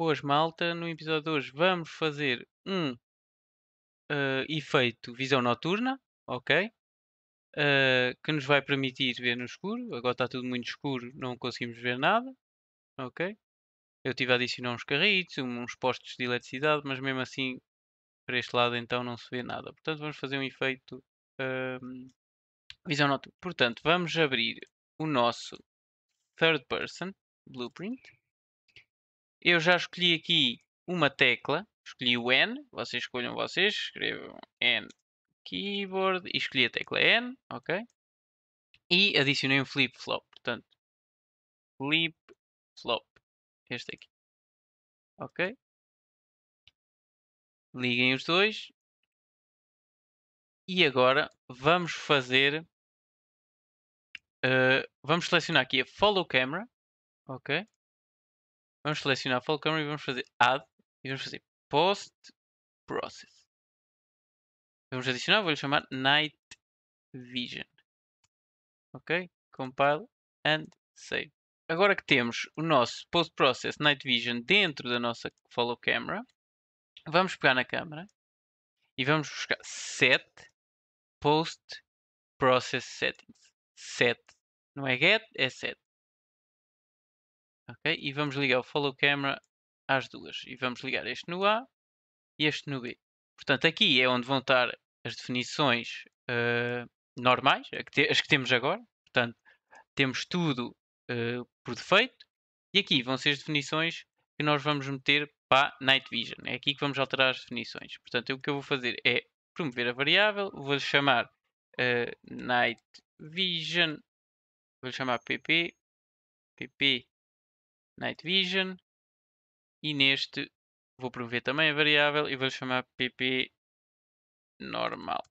Boas, malta. No episódio de hoje vamos fazer um uh, efeito visão noturna, ok? Uh, que nos vai permitir ver no escuro. Agora está tudo muito escuro, não conseguimos ver nada, ok? Eu tive a adicionar uns carritos, uns postos de eletricidade, mas mesmo assim, para este lado então não se vê nada. Portanto, vamos fazer um efeito uh, visão noturna. Portanto, vamos abrir o nosso third person blueprint eu já escolhi aqui uma tecla, escolhi o N, vocês escolham vocês, escrevam N keyboard e escolhi a tecla N, ok? E adicionei um flip flop, portanto, flip flop, este aqui, ok? Liguem os dois e agora vamos fazer, uh, vamos selecionar aqui a follow camera, ok? Vamos selecionar camera e vamos fazer add e vamos fazer post process. Vamos adicionar, vou-lhe chamar night vision. Ok? Compile and save. Agora que temos o nosso post process night vision dentro da nossa follow camera, vamos pegar na câmera e vamos buscar set post process settings. Set. Não é get, é set. Ok? E vamos ligar o follow camera às duas. E vamos ligar este no A e este no B. Portanto, aqui é onde vão estar as definições uh, normais, as que temos agora. Portanto, temos tudo uh, por defeito. E aqui vão ser as definições que nós vamos meter para Night Vision. É aqui que vamos alterar as definições. Portanto, o que eu vou fazer é promover a variável, vou-lhe chamar uh, Night Vision, vou-lhe chamar pp, pp Night Vision. E neste vou promover também a variável e vou chamar PP normal.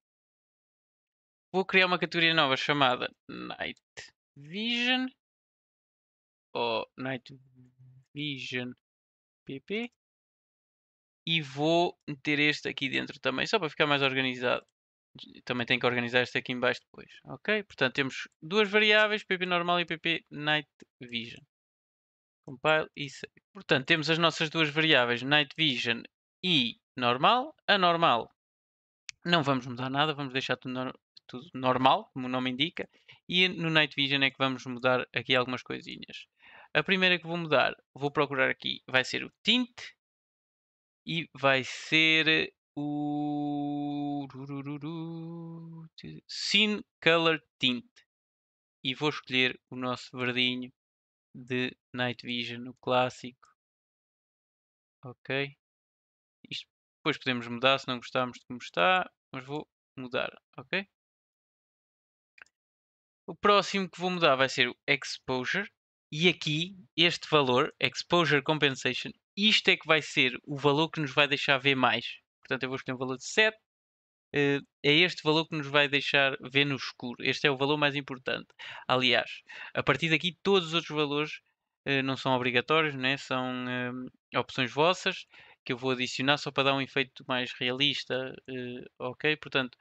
Vou criar uma categoria nova chamada Night Vision ou Night Vision PP e vou meter este aqui dentro também, só para ficar mais organizado. Também tenho que organizar este aqui em baixo depois, ok? Portanto, temos duas variáveis, PP normal e PP Night Vision compile e save. Portanto, temos as nossas duas variáveis, night vision e normal. a normal não vamos mudar nada, vamos deixar tudo, no, tudo normal, como o nome indica. E no night vision é que vamos mudar aqui algumas coisinhas. A primeira que vou mudar, vou procurar aqui, vai ser o tint e vai ser o Sin Color Tint. E vou escolher o nosso verdinho de Night Vision, o clássico. Ok. Isto depois podemos mudar se não gostarmos de como está, mas vou mudar, ok? O próximo que vou mudar vai ser o Exposure. E aqui, este valor, Exposure Compensation, isto é que vai ser o valor que nos vai deixar ver mais. Portanto, eu vou escolher um valor de 7 eh, é este valor que nos vai deixar ver no escuro. Este é o valor mais importante. Aliás, a partir daqui todos os outros valores eh, não são obrigatórios, né? são eh, opções vossas que eu vou adicionar só para dar um efeito mais realista, ok? Portanto,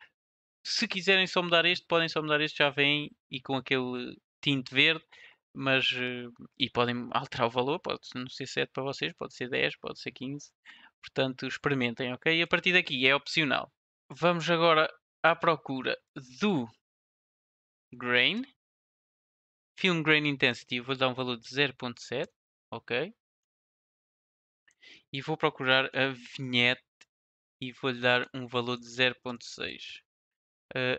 se quiserem só mudar este, podem só mudar este, já vem e com aquele tinte verde, mas e podem alterar o valor, pode não ser 7 para vocês, pode ser 10, pode ser 15, portanto experimentem, ok? E a partir daqui é opcional. Vamos agora à procura do grain. Film grain intensity, vou dar um valor de 0.7, ok? E vou procurar a vinhete e vou lhe dar um valor de 0.6. Uh,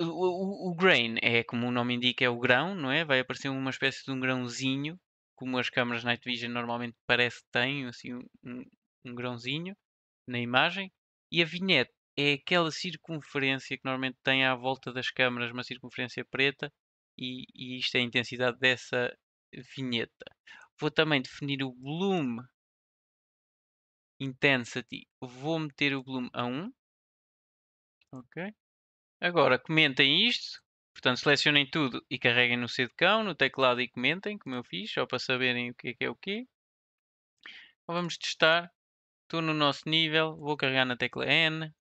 ah, o, o, o, grain é como o nome indica, é o grão, não é? Vai aparecer uma espécie de um grãozinho, como as câmaras Night Vision normalmente parece que têm, assim, um, um grãozinho na imagem e a vinhete é aquela circunferência que normalmente tem à volta das câmaras uma circunferência preta e, e isto é a intensidade dessa vinheta. Vou também definir o bloom intensity. Vou meter o bloom a 1. Ok. Agora comentem isto. Portanto, selecionem tudo e carreguem no cão, no teclado e comentem, como eu fiz, só para saberem o que é que é o quê. vamos testar Estou no nosso nível, vou carregar na tecla N.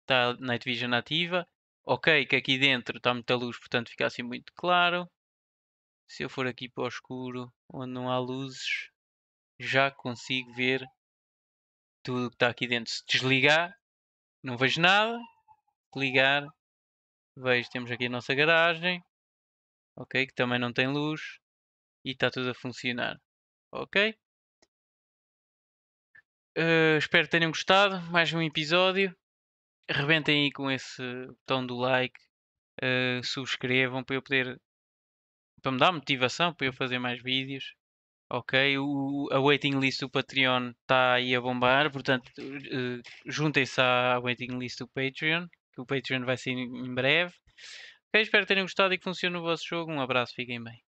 Está Night Vision ativa. Ok, que aqui dentro está muita luz, portanto fica assim muito claro. Se eu for aqui para o escuro, onde não há luzes, já consigo ver tudo o que está aqui dentro. Se desligar, não vejo nada. Ligar, vejo, temos aqui a nossa garagem. Ok, que também não tem luz. E está tudo a funcionar. Ok? Eh, espero que tenham gostado. Mais um episódio. Rebentem aí com esse botão do like. Uh, subscrevam para eu poder. para me dar motivação para eu fazer mais vídeos. Ok? O, a waiting list do Patreon está aí a bombar. Portanto, uh, juntem-se à waiting list do Patreon. Que o Patreon vai ser em breve. Ok? Espero que tenham gostado e que funcione o vosso jogo. Um abraço, fiquem bem.